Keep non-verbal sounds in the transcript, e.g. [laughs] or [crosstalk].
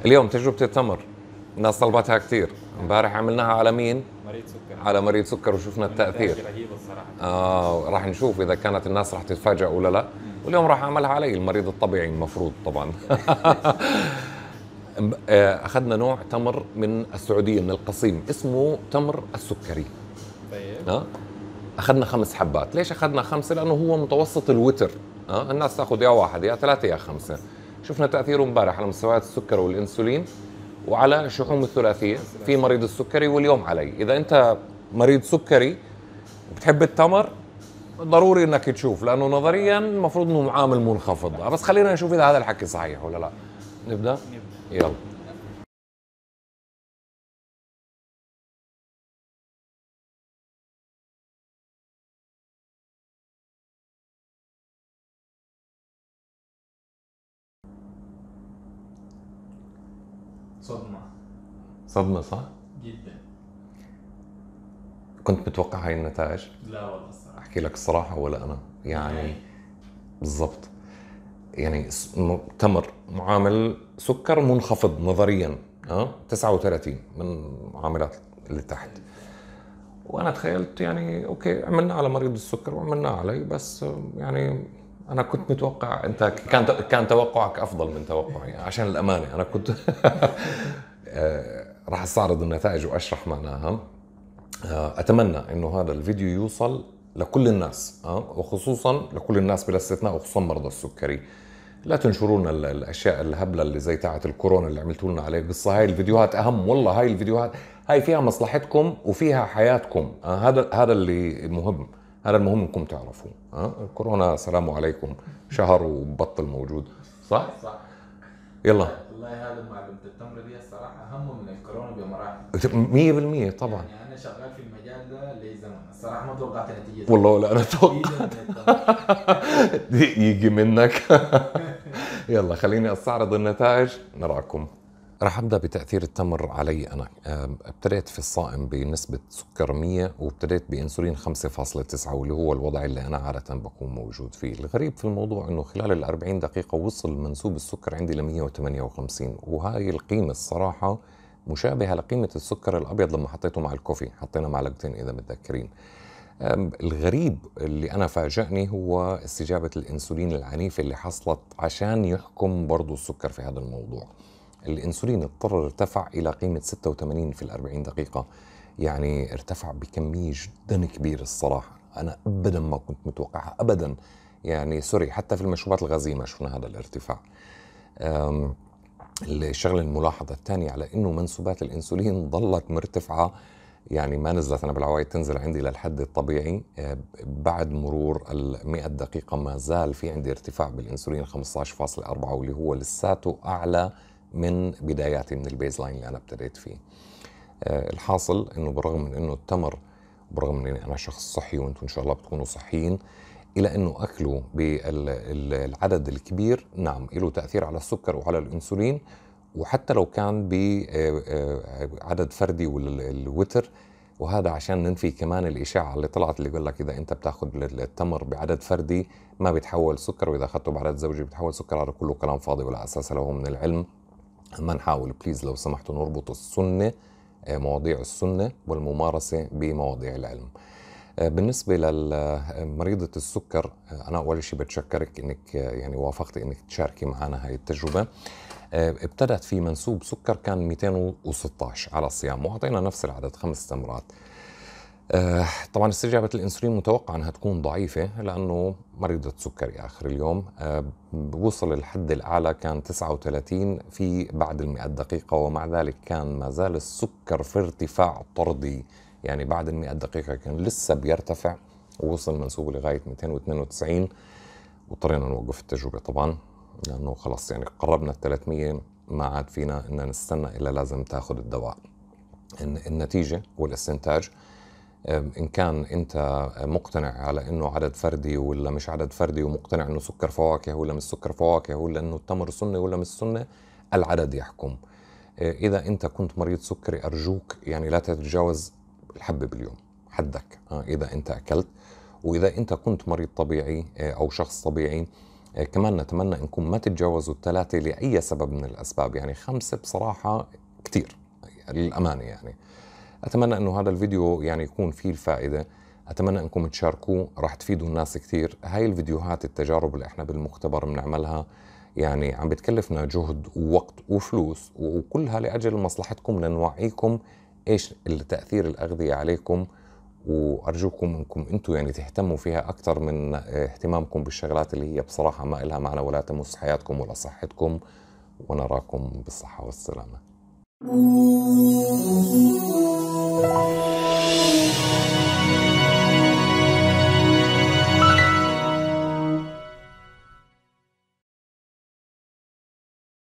اليوم تجربه التمر الناس طلبتها كثير امبارح عملناها على مين مريض سكر على مريض سكر وشفنا التاثير رهيبه الصراحه اه راح نشوف اذا كانت الناس راح تتفاجئ ولا لا واليوم راح اعملها علي المريض الطبيعي المفروض طبعا [laughs] آه، اخذنا نوع تمر من السعوديه من القصيم اسمه تمر السكري طيب آه؟ اخذنا خمس حبات ليش اخذنا خمسه لانه هو متوسط الوتر آه؟ الناس تاخذ يا واحد يا ثلاثه يا خمسه شفنا تاثيره امبارح على مستويات السكر والانسولين وعلى الشحوم الثلاثيه في مريض السكري واليوم علي اذا انت مريض سكري وبتحب التمر ضروري انك تشوف لانه نظريا المفروض انه عامل منخفض بس خلينا نشوف اذا هذا الحكي صحيح ولا لا نبدا, نبدأ. يلا صدمة صدمة صح؟ جدا كنت متوقع هاي النتائج؟ لا والله الصراحة احكي لك الصراحة ولا انا يعني بالضبط يعني تمر معامل سكر منخفض نظريا ها 39 من المعاملات اللي تحت وانا تخيلت يعني اوكي عملنا على مريض السكر وعملنا علي بس يعني انا كنت متوقع انت كان كان توقعك افضل من توقعي عشان الامانه انا كنت [laughs] آه، راح استعرض النتائج واشرح معناها آه، اتمنى انه هذا الفيديو يوصل لكل الناس آه، وخصوصا لكل الناس بلا استثناء وخصوصا مرضى السكري لا تنشروا لنا الاشياء الهبله اللي زي تاعت الكورونا اللي عملتوا لنا عليه قصه هاي الفيديوهات اهم والله هاي الفيديوهات هاي فيها مصلحتكم وفيها حياتكم هذا هذا اللي مهم هذا المهم انكم تعرفوا ها الكورونا سلام عليكم شهر وبطل موجود صح؟ صح يلا والله هذا معلومه التمر دي الصراحه اهم من الكورونا بمراحل 100% طبعا يعني انا شغال في المجال ده لزمن الصراحه ما توقعت نتيجه والله ولا انا توقعت [laughs] يجي منك [laughs] يلا خليني استعرض النتائج نراكم رح ابدا بتاثير التمر علي انا ابتديت في الصائم بنسبه سكر 100 وابتديت بانسولين 5.9 واللي هو الوضع اللي انا عاده بكون موجود فيه الغريب في الموضوع انه خلال ال 40 دقيقه وصل منسوب السكر عندي ل 158 وهاي القيمه الصراحه مشابهه لقيمه السكر الابيض لما حطيته مع الكوفي حطينا معلقتين اذا متذكرين الغريب اللي انا فاجأني هو استجابه الانسولين العنيفه اللي حصلت عشان يحكم برضه السكر في هذا الموضوع الانسولين اضطر ارتفع الى قيمه 86 في ال40 دقيقه يعني ارتفع بكميه جدا كبيره الصراحه انا ابدا ما كنت متوقعها ابدا يعني سوري حتى في المشروبات الغازيه ما شفنا هذا الارتفاع الشغله الملاحظه الثانيه على انه منسوبات الانسولين ظلت مرتفعه يعني ما نزلت انا بالعوايد تنزل عندي للحد الطبيعي أه، بعد مرور ال 100 دقيقه ما زال في عندي ارتفاع بالانسولين 15.4 واللي هو لساته اعلى من بداياتي من البيز لاين اللي انا ابتديت فيه آه، الحاصل انه برغم من انه التمر برغم من اني انا شخص صحي وانتم ان شاء الله بتكونوا صحيين الى انه اكله بالعدد الكبير نعم له تاثير على السكر وعلى الانسولين وحتى لو كان بعدد آه، آه، فردي والوتر وهذا عشان ننفي كمان الإشاعة اللي طلعت اللي بيقول لك إذا أنت بتاخذ التمر بعدد فردي ما بيتحول سكر وإذا أخذته بعدد زوجي بيتحول سكر هذا كله كلام فاضي ولا أساس له من العلم اما نحاول بليز لو سمحتوا نربط السنه آه، مواضيع السنه والممارسه بمواضيع العلم آه، بالنسبة لمريضة آه، السكر أنا أول شيء بتشكرك أنك يعني وافقتي أنك تشاركي معنا هاي التجربة ابتدت في منسوب سكر كان 216 على الصيام وأعطينا نفس العدد خمس تمرات آه طبعا استجابة الأنسولين متوقع أنها تكون ضعيفة لأنه مريضة سكري آخر اليوم آه وصل الحد الأعلى كان 39 في بعد ال دقيقة ومع ذلك كان ما زال السكر في ارتفاع طردي يعني بعد ال دقيقة كان لسه بيرتفع ووصل منسوبه لغاية 292 واضطرينا نوقف التجربة طبعا لأنه خلص يعني قربنا ال 300 ما عاد فينا أن نستنى إلا لازم تاخذ الدواء النتيجة والاستنتاج ان كان انت مقتنع على انه عدد فردي ولا مش عدد فردي ومقتنع انه سكر فواكه ولا مش سكر فواكه ولا انه التمر سنه ولا مش سنه العدد يحكم آه، اذا انت كنت مريض سكري ارجوك يعني لا تتجاوز الحبه باليوم حدك آه، اذا انت اكلت واذا انت كنت مريض طبيعي آه، او شخص طبيعي كمان نتمنى انكم ما تتجاوزوا الثلاثه لاي سبب من الاسباب يعني خمسه بصراحه كثير للامانه يعني اتمنى انه هذا الفيديو يعني يكون فيه الفائده اتمنى انكم تشاركوه رح تفيدوا الناس كثير هاي الفيديوهات التجارب اللي احنا بالمختبر بنعملها يعني عم بتكلفنا جهد ووقت وفلوس وكلها لاجل مصلحتكم لنوعيكم ايش التاثير الاغذيه عليكم وارجوكم انكم انتم يعني تهتموا فيها اكثر من اهتمامكم بالشغلات اللي هي بصراحه ما لها معنى ولا تمس حياتكم ولا صحتكم ونراكم بالصحه والسلامه